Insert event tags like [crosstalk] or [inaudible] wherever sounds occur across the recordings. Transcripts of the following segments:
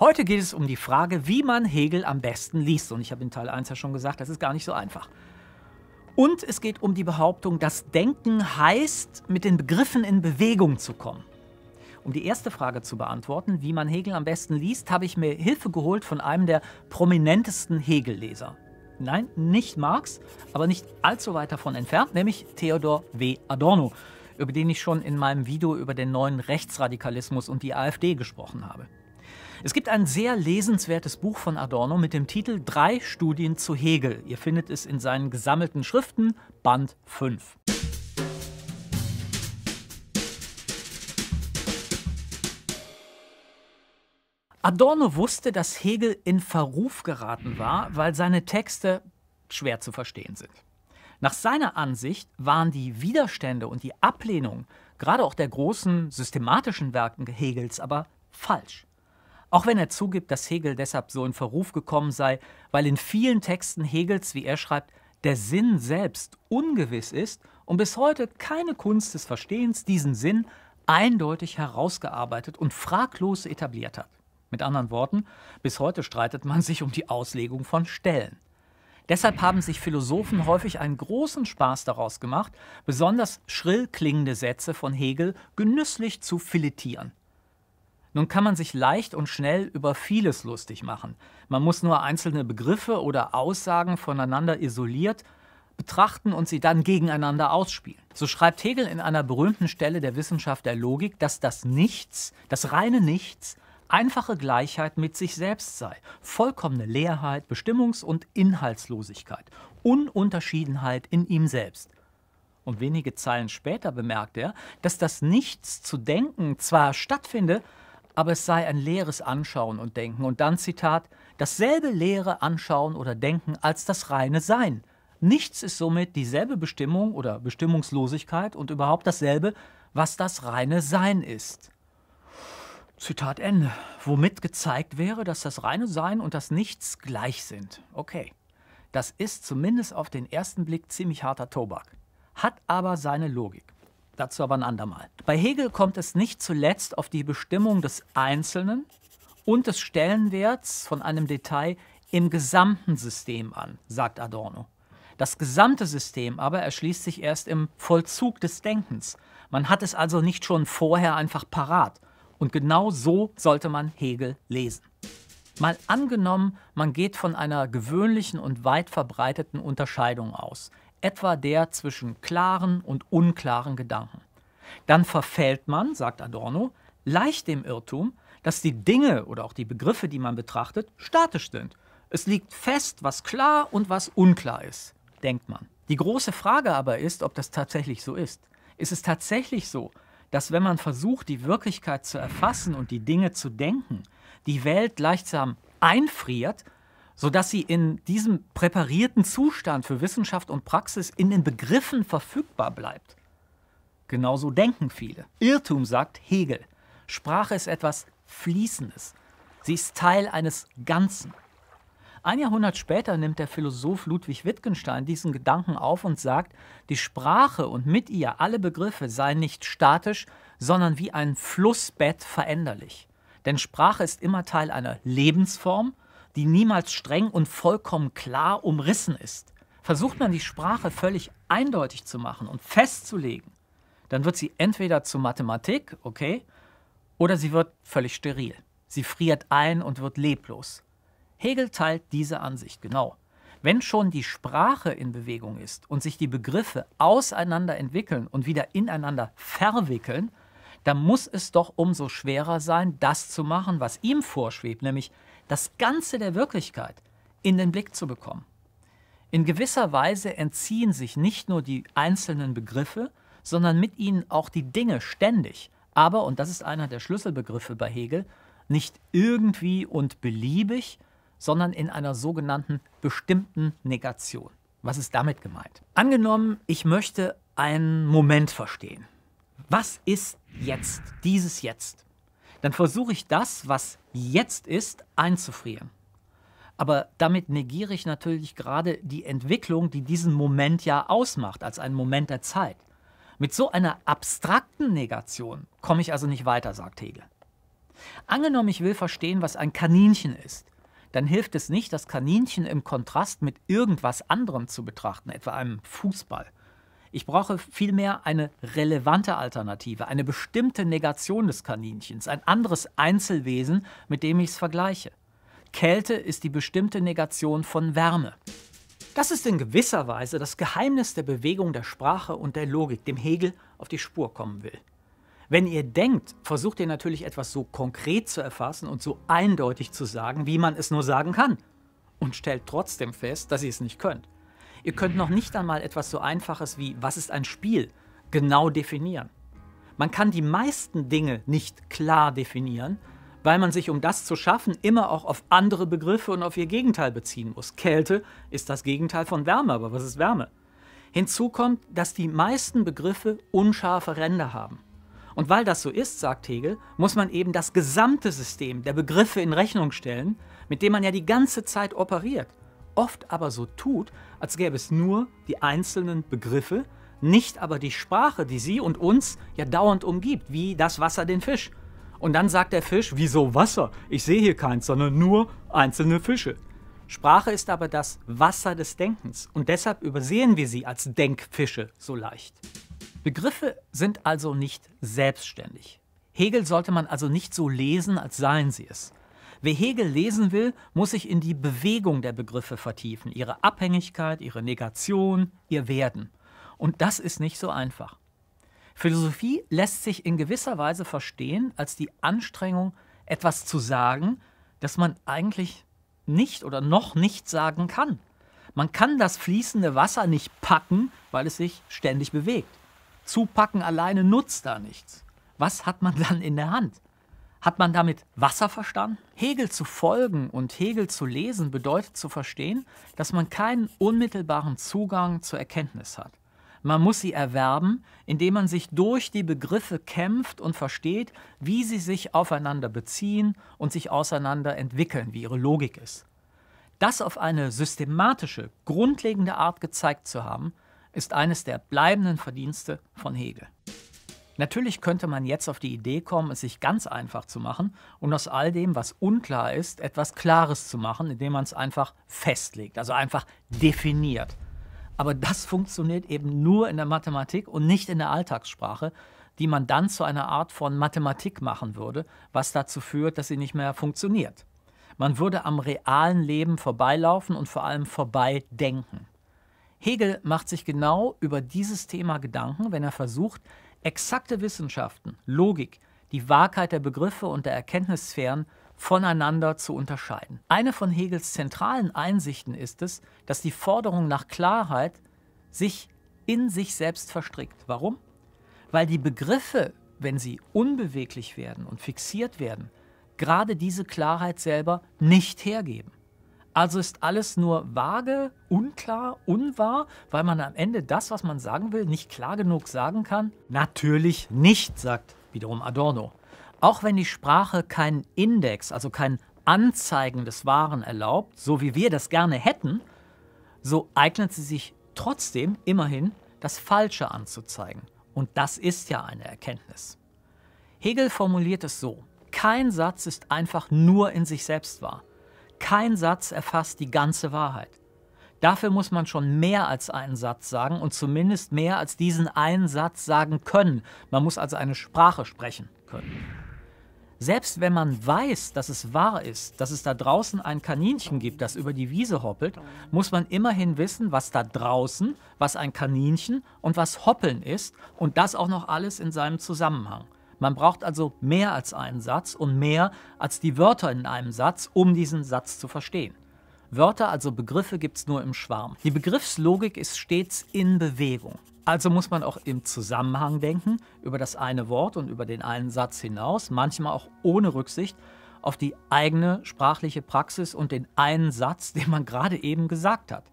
Heute geht es um die Frage, wie man Hegel am besten liest. Und ich habe in Teil 1 ja schon gesagt, das ist gar nicht so einfach. Und es geht um die Behauptung, dass Denken heißt, mit den Begriffen in Bewegung zu kommen. Um die erste Frage zu beantworten, wie man Hegel am besten liest, habe ich mir Hilfe geholt von einem der prominentesten Hegel-Leser. Nein, nicht Marx, aber nicht allzu weit davon entfernt, nämlich Theodor W. Adorno, über den ich schon in meinem Video über den neuen Rechtsradikalismus und die AfD gesprochen habe. Es gibt ein sehr lesenswertes Buch von Adorno mit dem Titel Drei Studien zu Hegel. Ihr findet es in seinen gesammelten Schriften, Band 5. Adorno wusste, dass Hegel in Verruf geraten war, weil seine Texte schwer zu verstehen sind. Nach seiner Ansicht waren die Widerstände und die Ablehnung gerade auch der großen systematischen Werken Hegels aber falsch. Auch wenn er zugibt, dass Hegel deshalb so in Verruf gekommen sei, weil in vielen Texten Hegels, wie er schreibt, der Sinn selbst ungewiss ist und bis heute keine Kunst des Verstehens diesen Sinn eindeutig herausgearbeitet und fraglos etabliert hat. Mit anderen Worten, bis heute streitet man sich um die Auslegung von Stellen. Deshalb haben sich Philosophen häufig einen großen Spaß daraus gemacht, besonders schrill klingende Sätze von Hegel genüsslich zu filetieren. Nun kann man sich leicht und schnell über vieles lustig machen. Man muss nur einzelne Begriffe oder Aussagen voneinander isoliert betrachten und sie dann gegeneinander ausspielen. So schreibt Hegel in einer berühmten Stelle der Wissenschaft der Logik, dass das Nichts, das reine Nichts, einfache Gleichheit mit sich selbst sei, vollkommene Leerheit, Bestimmungs- und Inhaltslosigkeit, Ununterschiedenheit in ihm selbst. Und wenige Zeilen später bemerkt er, dass das Nichts zu denken zwar stattfinde, aber es sei ein leeres Anschauen und Denken. Und dann Zitat, dasselbe leere Anschauen oder Denken als das reine Sein. Nichts ist somit dieselbe Bestimmung oder Bestimmungslosigkeit und überhaupt dasselbe, was das reine Sein ist. Zitat Ende. Womit gezeigt wäre, dass das reine Sein und das Nichts gleich sind. Okay. Das ist zumindest auf den ersten Blick ziemlich harter Tobak, hat aber seine Logik. Dazu aber ein andermal. Bei Hegel kommt es nicht zuletzt auf die Bestimmung des Einzelnen und des Stellenwerts von einem Detail im gesamten System an, sagt Adorno. Das gesamte System aber erschließt sich erst im Vollzug des Denkens. Man hat es also nicht schon vorher einfach parat. Und genau so sollte man Hegel lesen. Mal angenommen, man geht von einer gewöhnlichen und weit verbreiteten Unterscheidung aus etwa der zwischen klaren und unklaren Gedanken. Dann verfällt man, sagt Adorno, leicht dem Irrtum, dass die Dinge oder auch die Begriffe, die man betrachtet, statisch sind. Es liegt fest, was klar und was unklar ist, denkt man. Die große Frage aber ist, ob das tatsächlich so ist. Ist es tatsächlich so, dass wenn man versucht, die Wirklichkeit zu erfassen und die Dinge zu denken, die Welt gleichsam einfriert sodass sie in diesem präparierten Zustand für Wissenschaft und Praxis in den Begriffen verfügbar bleibt. Genauso denken viele. Irrtum sagt Hegel. Sprache ist etwas Fließendes. Sie ist Teil eines Ganzen. Ein Jahrhundert später nimmt der Philosoph Ludwig Wittgenstein diesen Gedanken auf und sagt, die Sprache und mit ihr alle Begriffe seien nicht statisch, sondern wie ein Flussbett veränderlich. Denn Sprache ist immer Teil einer Lebensform, die niemals streng und vollkommen klar umrissen ist. Versucht man die Sprache völlig eindeutig zu machen und festzulegen, dann wird sie entweder zu Mathematik, okay, oder sie wird völlig steril. Sie friert ein und wird leblos. Hegel teilt diese Ansicht genau. Wenn schon die Sprache in Bewegung ist und sich die Begriffe auseinander entwickeln und wieder ineinander verwickeln, dann muss es doch umso schwerer sein, das zu machen, was ihm vorschwebt, nämlich das Ganze der Wirklichkeit in den Blick zu bekommen. In gewisser Weise entziehen sich nicht nur die einzelnen Begriffe, sondern mit ihnen auch die Dinge ständig. Aber, und das ist einer der Schlüsselbegriffe bei Hegel, nicht irgendwie und beliebig, sondern in einer sogenannten bestimmten Negation. Was ist damit gemeint? Angenommen, ich möchte einen Moment verstehen. Was ist jetzt, dieses Jetzt? dann versuche ich das, was jetzt ist, einzufrieren. Aber damit negiere ich natürlich gerade die Entwicklung, die diesen Moment ja ausmacht, als einen Moment der Zeit. Mit so einer abstrakten Negation komme ich also nicht weiter, sagt Hegel. Angenommen, ich will verstehen, was ein Kaninchen ist, dann hilft es nicht, das Kaninchen im Kontrast mit irgendwas anderem zu betrachten, etwa einem Fußball ich brauche vielmehr eine relevante Alternative, eine bestimmte Negation des Kaninchens, ein anderes Einzelwesen, mit dem ich es vergleiche. Kälte ist die bestimmte Negation von Wärme. Das ist in gewisser Weise das Geheimnis der Bewegung der Sprache und der Logik, dem Hegel auf die Spur kommen will. Wenn ihr denkt, versucht ihr natürlich etwas so konkret zu erfassen und so eindeutig zu sagen, wie man es nur sagen kann. Und stellt trotzdem fest, dass ihr es nicht könnt. Ihr könnt noch nicht einmal etwas so Einfaches wie was ist ein Spiel genau definieren. Man kann die meisten Dinge nicht klar definieren, weil man sich, um das zu schaffen, immer auch auf andere Begriffe und auf ihr Gegenteil beziehen muss. Kälte ist das Gegenteil von Wärme, aber was ist Wärme? Hinzu kommt, dass die meisten Begriffe unscharfe Ränder haben. Und weil das so ist, sagt Hegel, muss man eben das gesamte System der Begriffe in Rechnung stellen, mit dem man ja die ganze Zeit operiert oft aber so tut, als gäbe es nur die einzelnen Begriffe, nicht aber die Sprache, die sie und uns ja dauernd umgibt, wie das Wasser den Fisch. Und dann sagt der Fisch, wieso Wasser? Ich sehe hier keins, sondern nur einzelne Fische. Sprache ist aber das Wasser des Denkens und deshalb übersehen wir sie als Denkfische so leicht. Begriffe sind also nicht selbstständig. Hegel sollte man also nicht so lesen, als seien sie es. Wer Hegel lesen will, muss sich in die Bewegung der Begriffe vertiefen, ihre Abhängigkeit, ihre Negation, ihr Werden. Und das ist nicht so einfach. Philosophie lässt sich in gewisser Weise verstehen als die Anstrengung, etwas zu sagen, das man eigentlich nicht oder noch nicht sagen kann. Man kann das fließende Wasser nicht packen, weil es sich ständig bewegt. Zupacken alleine nutzt da nichts. Was hat man dann in der Hand? Hat man damit Wasser verstanden? Hegel zu folgen und Hegel zu lesen bedeutet zu verstehen, dass man keinen unmittelbaren Zugang zur Erkenntnis hat. Man muss sie erwerben, indem man sich durch die Begriffe kämpft und versteht, wie sie sich aufeinander beziehen und sich auseinander entwickeln, wie ihre Logik ist. Das auf eine systematische, grundlegende Art gezeigt zu haben, ist eines der bleibenden Verdienste von Hegel. Natürlich könnte man jetzt auf die Idee kommen, es sich ganz einfach zu machen und aus all dem, was unklar ist, etwas Klares zu machen, indem man es einfach festlegt, also einfach definiert. Aber das funktioniert eben nur in der Mathematik und nicht in der Alltagssprache, die man dann zu einer Art von Mathematik machen würde, was dazu führt, dass sie nicht mehr funktioniert. Man würde am realen Leben vorbeilaufen und vor allem vorbeidenken. Hegel macht sich genau über dieses Thema Gedanken, wenn er versucht, exakte Wissenschaften, Logik, die Wahrheit der Begriffe und der Erkenntnissphären voneinander zu unterscheiden. Eine von Hegels zentralen Einsichten ist es, dass die Forderung nach Klarheit sich in sich selbst verstrickt. Warum? Weil die Begriffe, wenn sie unbeweglich werden und fixiert werden, gerade diese Klarheit selber nicht hergeben. Also ist alles nur vage, unklar, unwahr, weil man am Ende das, was man sagen will, nicht klar genug sagen kann? Natürlich nicht, sagt wiederum Adorno. Auch wenn die Sprache keinen Index, also kein Anzeigen des Wahren erlaubt, so wie wir das gerne hätten, so eignet sie sich trotzdem immerhin, das Falsche anzuzeigen. Und das ist ja eine Erkenntnis. Hegel formuliert es so, kein Satz ist einfach nur in sich selbst wahr. Kein Satz erfasst die ganze Wahrheit. Dafür muss man schon mehr als einen Satz sagen und zumindest mehr als diesen einen Satz sagen können. Man muss also eine Sprache sprechen können. Selbst wenn man weiß, dass es wahr ist, dass es da draußen ein Kaninchen gibt, das über die Wiese hoppelt, muss man immerhin wissen, was da draußen, was ein Kaninchen und was Hoppeln ist und das auch noch alles in seinem Zusammenhang. Man braucht also mehr als einen Satz und mehr als die Wörter in einem Satz, um diesen Satz zu verstehen. Wörter, also Begriffe, gibt es nur im Schwarm. Die Begriffslogik ist stets in Bewegung. Also muss man auch im Zusammenhang denken, über das eine Wort und über den einen Satz hinaus, manchmal auch ohne Rücksicht auf die eigene sprachliche Praxis und den einen Satz, den man gerade eben gesagt hat.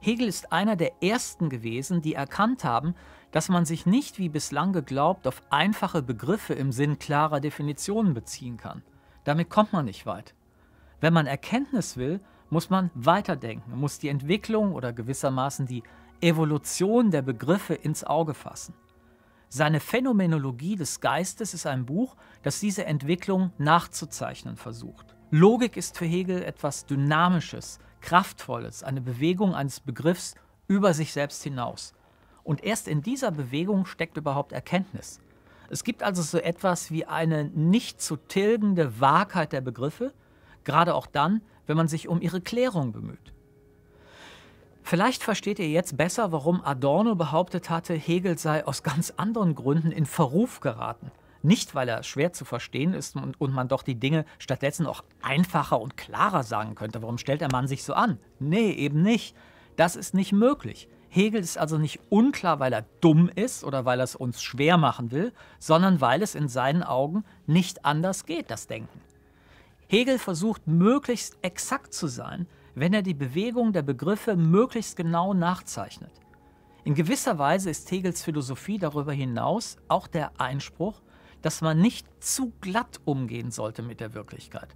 Hegel ist einer der ersten gewesen, die erkannt haben, dass man sich nicht wie bislang geglaubt auf einfache Begriffe im Sinn klarer Definitionen beziehen kann. Damit kommt man nicht weit. Wenn man Erkenntnis will, muss man weiterdenken, muss die Entwicklung oder gewissermaßen die Evolution der Begriffe ins Auge fassen. Seine Phänomenologie des Geistes ist ein Buch, das diese Entwicklung nachzuzeichnen versucht. Logik ist für Hegel etwas Dynamisches, Kraftvolles, eine Bewegung eines Begriffs über sich selbst hinaus. Und erst in dieser Bewegung steckt überhaupt Erkenntnis. Es gibt also so etwas wie eine nicht zu tilgende Wahrheit der Begriffe, gerade auch dann, wenn man sich um ihre Klärung bemüht. Vielleicht versteht ihr jetzt besser, warum Adorno behauptet hatte, Hegel sei aus ganz anderen Gründen in Verruf geraten. Nicht, weil er schwer zu verstehen ist und, und man doch die Dinge stattdessen auch einfacher und klarer sagen könnte. Warum stellt der Mann sich so an? Nee, eben nicht. Das ist nicht möglich. Hegel ist also nicht unklar, weil er dumm ist oder weil er es uns schwer machen will, sondern weil es in seinen Augen nicht anders geht, das Denken. Hegel versucht möglichst exakt zu sein, wenn er die Bewegung der Begriffe möglichst genau nachzeichnet. In gewisser Weise ist Hegels Philosophie darüber hinaus auch der Einspruch, dass man nicht zu glatt umgehen sollte mit der Wirklichkeit.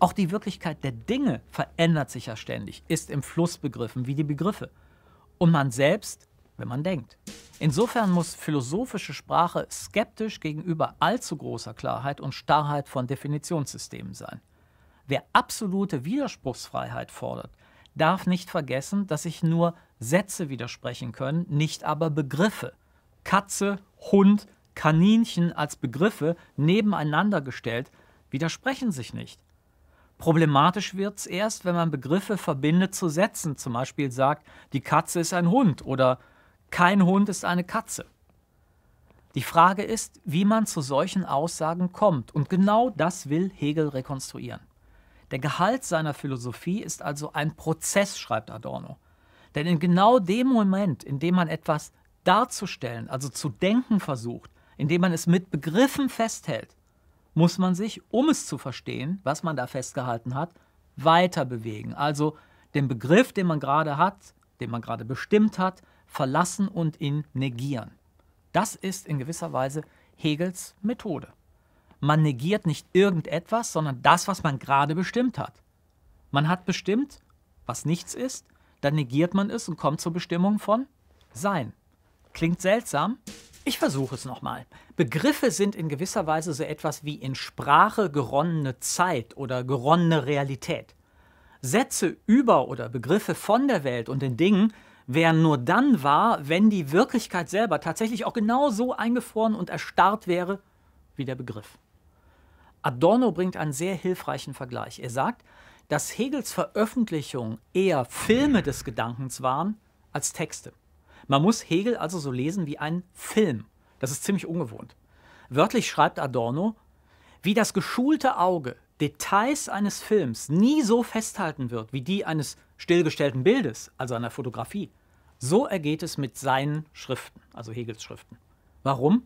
Auch die Wirklichkeit der Dinge verändert sich ja ständig, ist im Fluss begriffen wie die Begriffe und man selbst, wenn man denkt. Insofern muss philosophische Sprache skeptisch gegenüber allzu großer Klarheit und Starrheit von Definitionssystemen sein. Wer absolute Widerspruchsfreiheit fordert, darf nicht vergessen, dass sich nur Sätze widersprechen können, nicht aber Begriffe. Katze, Hund, Kaninchen als Begriffe nebeneinander gestellt widersprechen sich nicht. Problematisch wird es erst, wenn man Begriffe verbindet zu Sätzen, zum Beispiel sagt, die Katze ist ein Hund oder kein Hund ist eine Katze. Die Frage ist, wie man zu solchen Aussagen kommt, und genau das will Hegel rekonstruieren. Der Gehalt seiner Philosophie ist also ein Prozess, schreibt Adorno. Denn in genau dem Moment, in dem man etwas darzustellen, also zu denken versucht, indem man es mit Begriffen festhält, muss man sich, um es zu verstehen, was man da festgehalten hat, weiter bewegen. Also den Begriff, den man gerade hat, den man gerade bestimmt hat, verlassen und ihn negieren. Das ist in gewisser Weise Hegels Methode. Man negiert nicht irgendetwas, sondern das, was man gerade bestimmt hat. Man hat bestimmt, was nichts ist, dann negiert man es und kommt zur Bestimmung von Sein. Klingt seltsam, ich versuche es nochmal. Begriffe sind in gewisser Weise so etwas wie in Sprache geronnene Zeit oder geronnene Realität. Sätze über oder Begriffe von der Welt und den Dingen wären nur dann wahr, wenn die Wirklichkeit selber tatsächlich auch genau so eingefroren und erstarrt wäre wie der Begriff. Adorno bringt einen sehr hilfreichen Vergleich. Er sagt, dass Hegels Veröffentlichungen eher Filme des Gedankens waren als Texte. Man muss Hegel also so lesen wie einen Film. Das ist ziemlich ungewohnt. Wörtlich schreibt Adorno, wie das geschulte Auge Details eines Films nie so festhalten wird wie die eines stillgestellten Bildes, also einer Fotografie, so ergeht es mit seinen Schriften, also Hegels Schriften. Warum?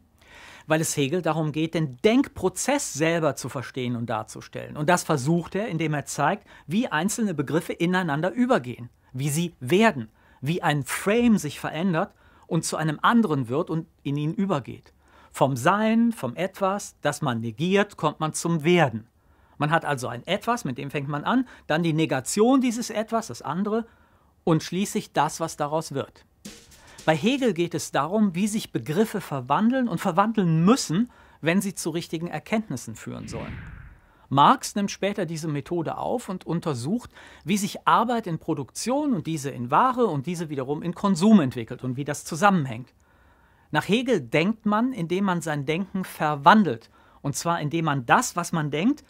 Weil es Hegel darum geht, den Denkprozess selber zu verstehen und darzustellen. Und das versucht er, indem er zeigt, wie einzelne Begriffe ineinander übergehen, wie sie werden, wie ein Frame sich verändert und zu einem anderen wird und in ihn übergeht. Vom Sein, vom Etwas, das man negiert, kommt man zum Werden. Man hat also ein Etwas, mit dem fängt man an, dann die Negation dieses Etwas, das andere, und schließlich das, was daraus wird. Bei Hegel geht es darum, wie sich Begriffe verwandeln und verwandeln müssen, wenn sie zu richtigen Erkenntnissen führen sollen. Marx nimmt später diese Methode auf und untersucht, wie sich Arbeit in Produktion und diese in Ware und diese wiederum in Konsum entwickelt und wie das zusammenhängt. Nach Hegel denkt man, indem man sein Denken verwandelt, und zwar indem man das, was man denkt,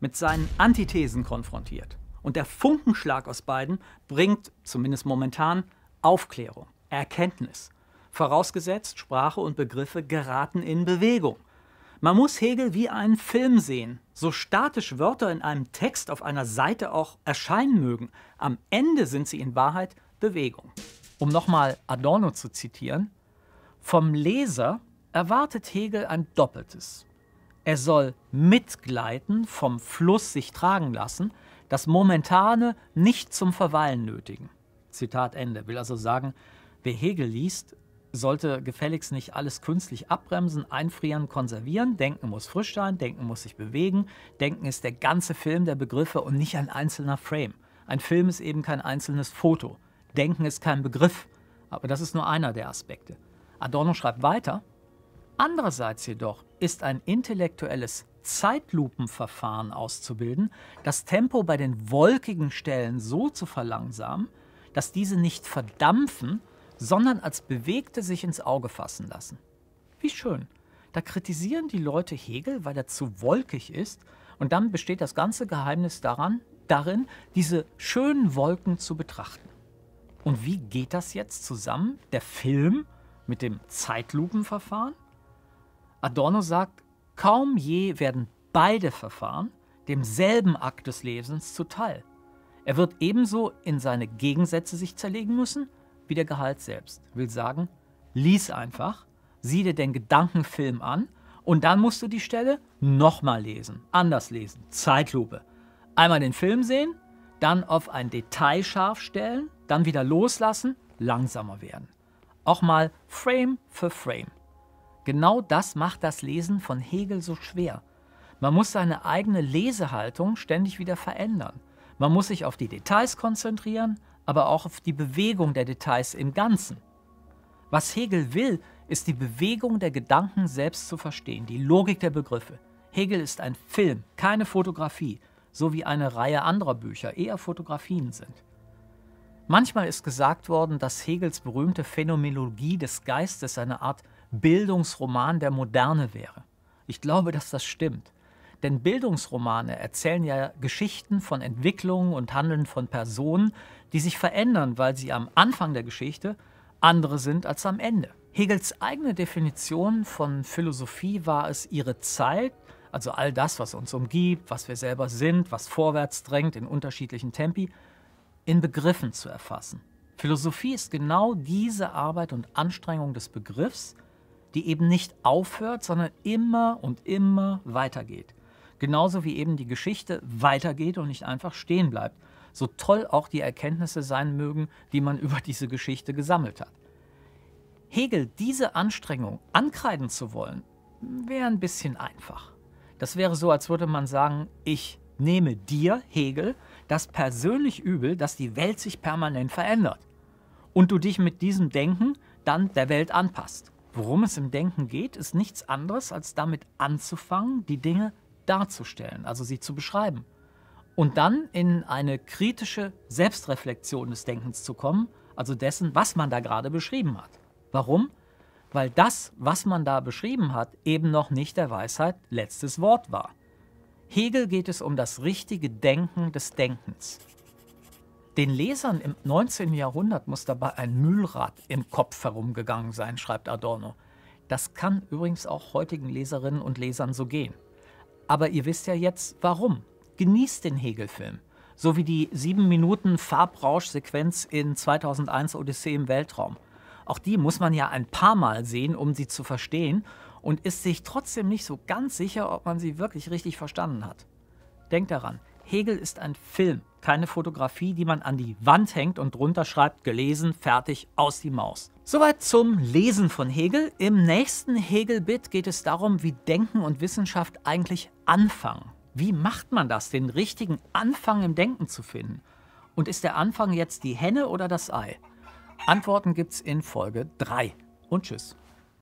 mit seinen Antithesen konfrontiert. Und der Funkenschlag aus beiden bringt, zumindest momentan, Aufklärung, Erkenntnis. Vorausgesetzt, Sprache und Begriffe geraten in Bewegung. Man muss Hegel wie einen Film sehen. So statisch Wörter in einem Text auf einer Seite auch erscheinen mögen, am Ende sind sie in Wahrheit Bewegung. Um nochmal Adorno zu zitieren, vom Leser erwartet Hegel ein Doppeltes. Er soll mitgleiten, vom Fluss sich tragen lassen, das Momentane nicht zum Verweilen nötigen. Zitat Ende. Will also sagen, wer Hegel liest, sollte gefälligst nicht alles künstlich abbremsen, einfrieren, konservieren. Denken muss frisch sein, denken muss sich bewegen. Denken ist der ganze Film der Begriffe und nicht ein einzelner Frame. Ein Film ist eben kein einzelnes Foto. Denken ist kein Begriff. Aber das ist nur einer der Aspekte. Adorno schreibt weiter. Andererseits jedoch ist ein intellektuelles Zeitlupenverfahren auszubilden, das Tempo bei den wolkigen Stellen so zu verlangsamen, dass diese nicht verdampfen, sondern als Bewegte sich ins Auge fassen lassen. Wie schön. Da kritisieren die Leute Hegel, weil er zu wolkig ist, und dann besteht das ganze Geheimnis daran, darin, diese schönen Wolken zu betrachten. Und wie geht das jetzt zusammen, der Film mit dem Zeitlupenverfahren? Adorno sagt, kaum je werden beide Verfahren demselben Akt des Lesens zuteil. Er wird ebenso in seine Gegensätze sich zerlegen müssen, wie der Gehalt selbst. Will sagen, lies einfach, sieh dir den Gedankenfilm an und dann musst du die Stelle nochmal lesen, anders lesen, Zeitlupe. Einmal den Film sehen, dann auf ein Detail scharf stellen, dann wieder loslassen, langsamer werden. Auch mal Frame für Frame. Genau das macht das Lesen von Hegel so schwer. Man muss seine eigene Lesehaltung ständig wieder verändern. Man muss sich auf die Details konzentrieren, aber auch auf die Bewegung der Details im Ganzen. Was Hegel will, ist die Bewegung der Gedanken selbst zu verstehen, die Logik der Begriffe. Hegel ist ein Film, keine Fotografie, so wie eine Reihe anderer Bücher eher Fotografien sind. Manchmal ist gesagt worden, dass Hegels berühmte Phänomenologie des Geistes eine Art Bildungsroman der Moderne wäre. Ich glaube, dass das stimmt. Denn Bildungsromane erzählen ja Geschichten von Entwicklungen und Handeln von Personen, die sich verändern, weil sie am Anfang der Geschichte andere sind als am Ende. Hegels eigene Definition von Philosophie war es, ihre Zeit, also all das, was uns umgibt, was wir selber sind, was vorwärts drängt in unterschiedlichen Tempi, in Begriffen zu erfassen. Philosophie ist genau diese Arbeit und Anstrengung des Begriffs, die eben nicht aufhört, sondern immer und immer weitergeht. Genauso wie eben die Geschichte weitergeht und nicht einfach stehen bleibt. So toll auch die Erkenntnisse sein mögen, die man [laughs] über diese Geschichte gesammelt hat. Hegel diese Anstrengung ankreiden zu wollen, wäre ein bisschen einfach. Das wäre so, als würde man sagen, ich nehme dir, Hegel, das persönlich übel, dass die Welt sich permanent verändert und du dich mit diesem Denken dann der Welt anpasst. Worum es im Denken geht, ist nichts anderes, als damit anzufangen, die Dinge darzustellen, also sie zu beschreiben. Und dann in eine kritische Selbstreflexion des Denkens zu kommen, also dessen, was man da gerade beschrieben hat. Warum? Weil das, was man da beschrieben hat, eben noch nicht der Weisheit letztes Wort war. Hegel geht es um das richtige Denken des Denkens. Den Lesern im 19. Jahrhundert muss dabei ein Mühlrad im Kopf herumgegangen sein, schreibt Adorno. Das kann übrigens auch heutigen Leserinnen und Lesern so gehen. Aber ihr wisst ja jetzt warum. Genießt den Hegel-Film. So wie die 7 Minuten Farbrauschsequenz in 2001 Odyssee im Weltraum. Auch die muss man ja ein paar Mal sehen, um sie zu verstehen und ist sich trotzdem nicht so ganz sicher, ob man sie wirklich richtig verstanden hat. Denkt daran, Hegel ist ein Film, keine Fotografie, die man an die Wand hängt und drunter schreibt, gelesen, fertig, aus die Maus. Soweit zum Lesen von Hegel. Im nächsten Hegel-Bit geht es darum, wie Denken und Wissenschaft eigentlich Anfang. Wie macht man das, den richtigen Anfang im Denken zu finden? Und ist der Anfang jetzt die Henne oder das Ei? Antworten gibt's in Folge 3. Und tschüss.